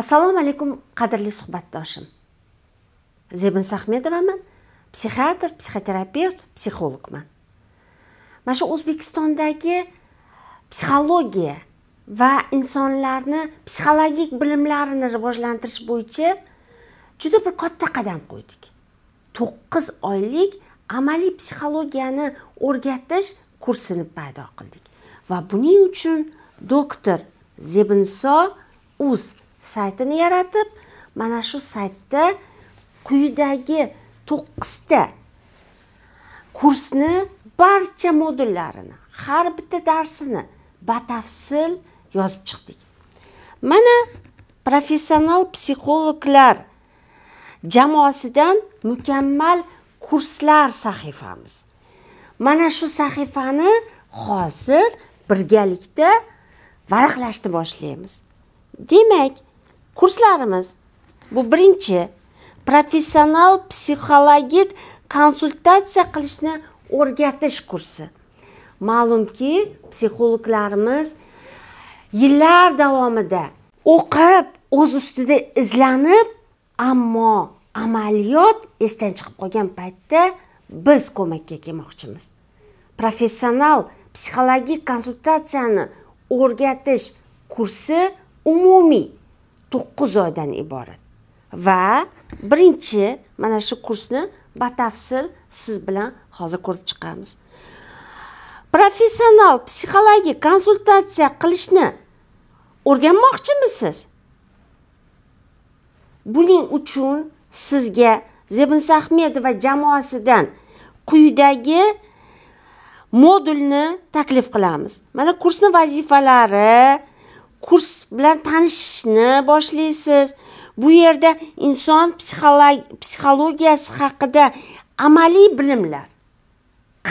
assalomu alaykum qadrli suhbatdoshim zebin sahmedovaman psixiatr psixoterapevt psixologman mana shu o'zbekistondagi psixologiya va insonlarni psixologik bilimlarini rivojlantirish bo'yicha juda bir katta qadam qo'ydik to'qqiz oylik amaliy psixologiyani o'rgatish kursini paydo qildik va buning uchun doktor zebinso uz saytini yaratib mana shu saytda quyidagi to'qqizta kursni barcha modullarini har bitta darsini batafsil yozib chiqdik mana professional psixologlar jamoasidan mukammal kurslar sahifamiz mana shu sahifani hozir birgalikda varaqlashni boshlaymiz demak kurslarimiz bu birinchi professional psixologik konsultatsiya qilishni o'rgatish kursi ma'lumki psixologlarimiz yillar davomida o'qib o'z ustida izlanib ammo amaliyot esdan chiqib qolgan paytda biz ko'makka kelmoqchimiz professional psixologik konsultatsiyani o'rgatish kursi umumiy to'qqiz oydan iborat va birinchi mana shu kursni batafsil siz bilan hozir ko'rib chiqamiz professional psixologik konsultatsiya qilishni o'rganmoqchimisiz buning uchun sizga zebinsa ahmedova jamoasidan quyidagi modulni taklif qilamiz mana kursni vazifalari kurs bilan tanishishni boshlaysiz bu yerda inson psixologiyasi haqida amaliy bilimlar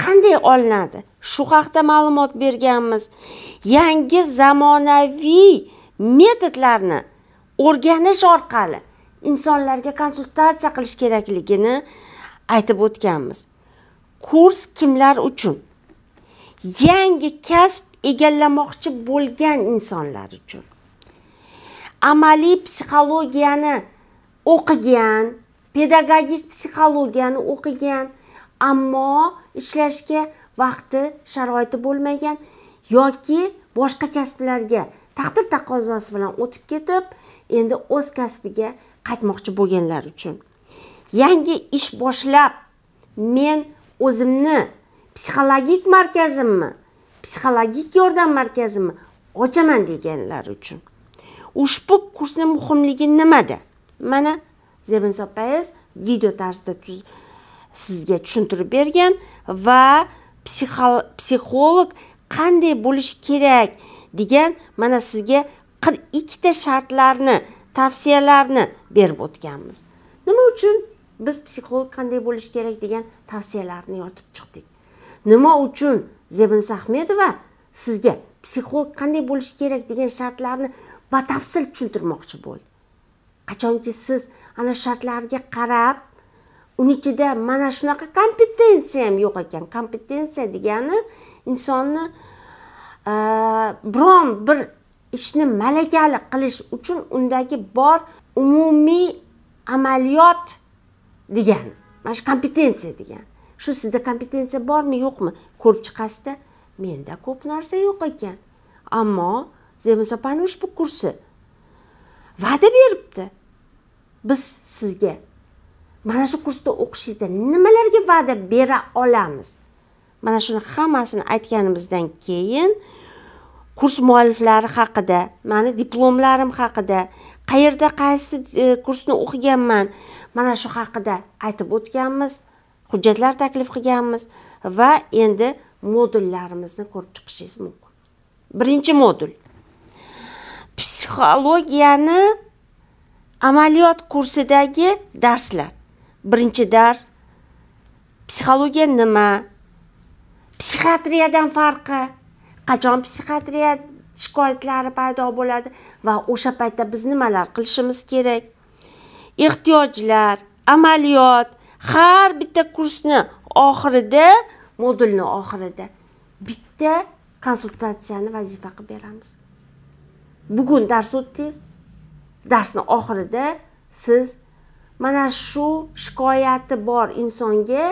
qanday olinadi shu haqida ma'lumot berganmiz yangi zamonaviy metodlarni o'rganish orqali insonlarga konsultatsiya qilish kerakligini aytib o'tganmiz kurs kimlar uchun yangi kasb egallamoqchi bo'lgan insonlar uchun amaliy psixologiyani o'qigan pedagogik psixologiyani o'qigan ammo ishlashga vaqti sharoiti bo'lmagan yoki boshqa kasblarga taqdir taqozosi bilan o'tib ketib endi o'z kasbiga qaytmoqchi bo'lganlar uchun yangi ish boshlab men o'zimni psixologik markazimmi psixologik yordam markazimi ochaman deganlar uchun ushbu kursni muhimligi nimada mana zebin sopayev video tarzida sizga tushuntirib bergan va psixolog qanday bo'lishi kerak degan mana sizga qirq ikkita shartlarni tavsiyalarni berib o'tganmiz nima uchun biz psixolog qanday bo'lishi kerak degan tavsiyalarni yoritib chiqdik nima uchun zebinsa ahmedova sizga psixolog qanday bo'lishi kerak degan shartlarni batafsil tushuntirmoqchi bo'ldi qachonki siz ana shartlarga qarab uni ichida mana shunaqa kompetensiya ham yo'q ekan kompetensiya degani insonni e, biron bir ishni malakali qilish uchun undagi bor umumiy amaliyot degan mana shu kompetensiya degani shu sizda kompetensiya bormi yo'qmi ko'rib chiqasizda menda ko'p narsa yo'q ekan ammo zemiz opani ushbu kursi va'da beribdi biz sizga mana shu kursda o'qishingizda nimalarga va'da bera olamiz mana shuni hammasini aytganimizdan keyin kurs mualliflari haqida mani diplomlarim haqida qayerda qaysi e, kursni o'qiganman mana shu haqida aytib o'tganmiz hujjatlar taklif qilganmiz va endi modullarimizni ko'rib chiqishingiz mumkin birinchi modul psixologiyani amaliyot kursidagi darslar birinchi dars psixologiya nima psixiatriyadan farqi qachon psixiatriya shikoyatlari paydo bo'ladi va o'sha paytda biz nimalar qilishimiz kerak ehtiyojlar amaliyot har bitta kursni oxirida modulni oxirida bitta konsultatsiyani vazifa qilib beramiz bugun dars o'tdingiz darsni oxirida siz mana shu shikoyati bor insonga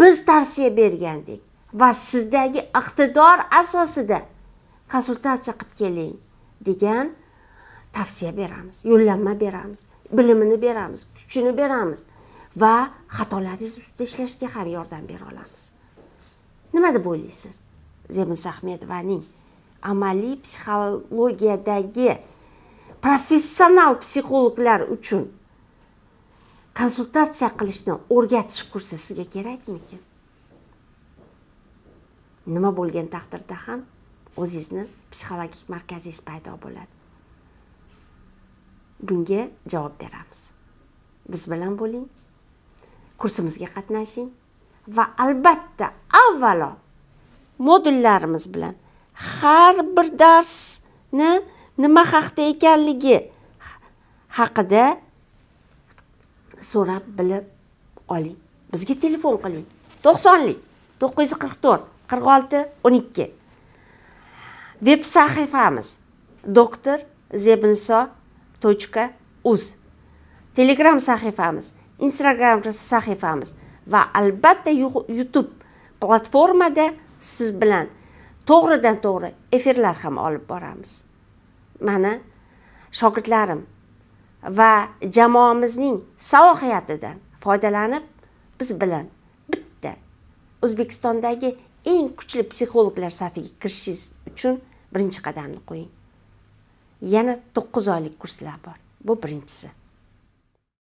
biz tavsiya bergandik va sizdagi iqtidor asosida konsultatsiya qilib keling degan tavsiya beramiz yo'llanma beramiz bilimini beramiz kuchini beramiz va xatolaringiz ustida ishlashga ham yordam bera olamiz nima deb o'ylaysiz zebi sahmedovaning amaliy psixologiyadagi professional psixologlar uchun konsultatsiya qilishni o'rgatish kursi sizga kerakmikin nima bo'lgan taqdirda ham o'zizni psixologik markazingiz paydo bo'ladi bunga javob beramiz biz bilan bo'ling kursimizga qatnashing va albatta avvalo modullarimiz bilan har bir darsni nima haqida ekanligi haqida so'rab bilib oling bizga telefon qiling to'qsonlik to'qqiz yuz qirq to'rt qirq olti o'n ikki veb sahifamiz doktor zebinso точка uz telegram sahifamiz instagram sahifamiz va albatta youtube platformada siz bilan to'g'ridan to'g'ri efirlar ham olib boramiz mana shogirdlarim va jamoamizning salohiyatidan foydalanib biz bilan bitta o'zbekistondagi eng kuchli psixologlar safiga kirishingiz uchun birinchi qadamni qo'ying yana to'qqiz oylik kurslar bor bu birinchisi